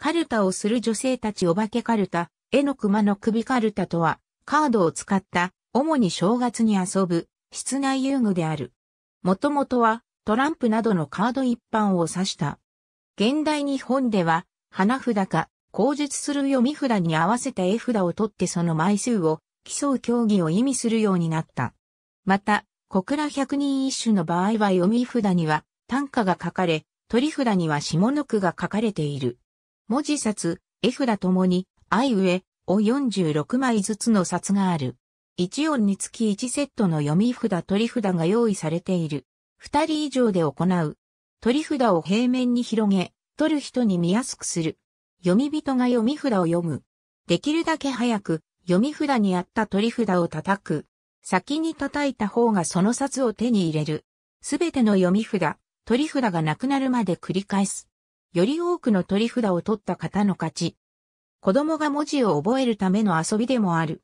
カルタをする女性たちお化けカルタ、絵の熊の首カルタとは、カードを使った、主に正月に遊ぶ、室内遊具である。もともとは、トランプなどのカード一般を指した。現代日本では、花札か、口述する読み札に合わせた絵札を取ってその枚数を競う競技を意味するようになった。また、小倉百人一首の場合は読み札には短歌が書かれ、取り札には下の句が書かれている。文字札、絵札ともに、あいうえ、を46枚ずつの札がある。1音につき1セットの読み札取り札が用意されている。2人以上で行う。取り札を平面に広げ、取る人に見やすくする。読み人が読み札を読む。できるだけ早く、読み札にあった取り札を叩く。先に叩いた方がその札を手に入れる。すべての読み札、取り札がなくなるまで繰り返す。より多くの取り札を取った方の勝ち。子供が文字を覚えるための遊びでもある。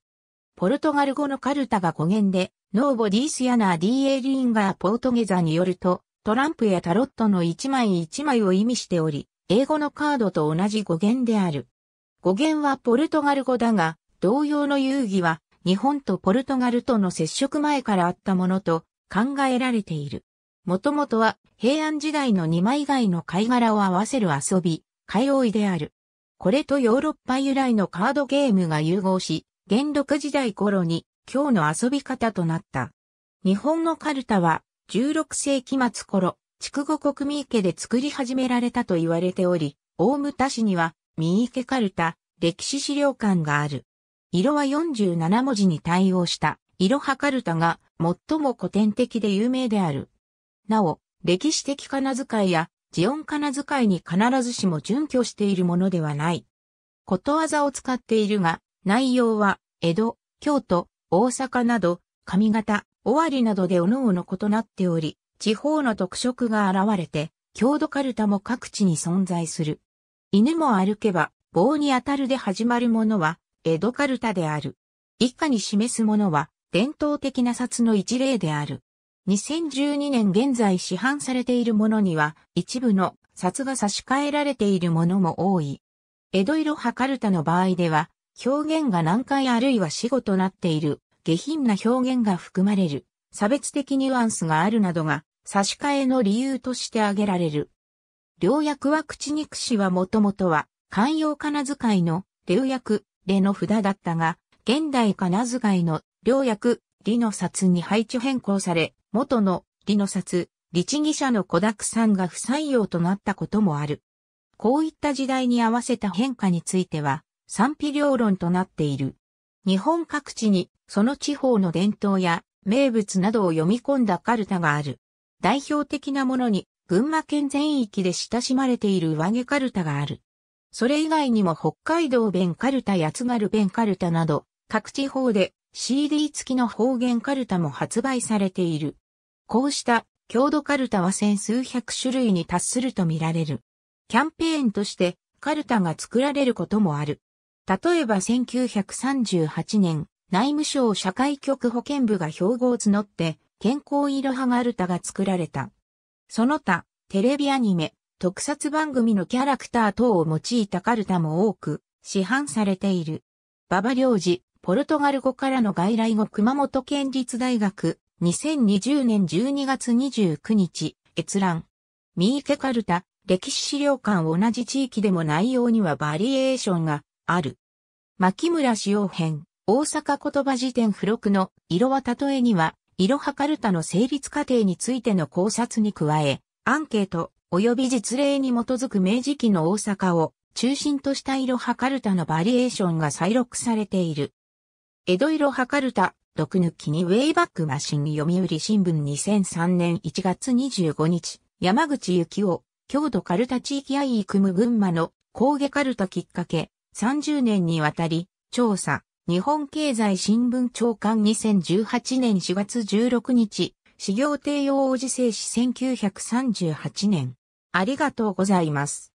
ポルトガル語のカルタが語源で、ノーボディースヤナーディエリンガーポートゲザによると、トランプやタロットの一枚一枚を意味しており、英語のカードと同じ語源である。語源はポルトガル語だが、同様の遊戯は日本とポルトガルとの接触前からあったものと考えられている。もともとは平安時代の二枚貝の貝殻を合わせる遊び、貝覆いである。これとヨーロッパ由来のカードゲームが融合し、元禄時代頃に今日の遊び方となった。日本のカルタは16世紀末頃、筑後国民家で作り始められたと言われており、大牟田市には三池カルタ歴史資料館がある。色は47文字に対応した色派カルタが最も古典的で有名である。なお、歴史的仮名遣いや、ジオン仮名遣いに必ずしも準拠しているものではない。ことわざを使っているが、内容は、江戸、京都、大阪など、上方、尾張などで各々異なっており、地方の特色が現れて、郷土カルタも各地に存在する。犬も歩けば、棒に当たるで始まるものは、江戸カルタである。以下に示すものは、伝統的な札の一例である。2012年現在市販されているものには一部の札が差し替えられているものも多い。江戸色はかるたの場合では表現が難解あるいは死語となっている下品な表現が含まれる差別的ニュアンスがあるなどが差し替えの理由として挙げられる。良薬は口肉詞はもともとは寛容仮名遣いの良薬、での札だったが、現代仮名遣いの良薬、理の札に配置変更され、元の理の札、律義者の子沢くさんが不採用となったこともある。こういった時代に合わせた変化については、賛否両論となっている。日本各地に、その地方の伝統や名物などを読み込んだカルタがある。代表的なものに、群馬県全域で親しまれている上毛カルタがある。それ以外にも北海道弁カルタや津軽弁カルタなど、各地方で CD 付きの方言カルタも発売されている。こうした郷土カルタは千数百種類に達すると見られる。キャンペーンとしてカルタが作られることもある。例えば1938年、内務省社会局保健部が標語を募って健康イろハガルタが作られた。その他、テレビアニメ、特撮番組のキャラクター等を用いたカルタも多く、市販されている。ババ領事、ポルトガル語からの外来語熊本県立大学2020年12月29日、閲覧。三池カルタ、歴史資料館同じ地域でも内容にはバリエーションがある。牧村使用編、大阪言葉辞典付録の色は例えには、色はカルタの成立過程についての考察に加え、アンケート及び実例に基づく明治期の大阪を中心とした色はカルタのバリエーションが再録されている。江戸色はカルタ毒抜きにウェイバックマシン読売新聞2003年1月25日、山口幸夫、郷土カルタ地域愛育む群馬の工下カルタきっかけ、30年にわたり、調査、日本経済新聞長官2018年4月16日、始業帝王時世史1938年。ありがとうございます。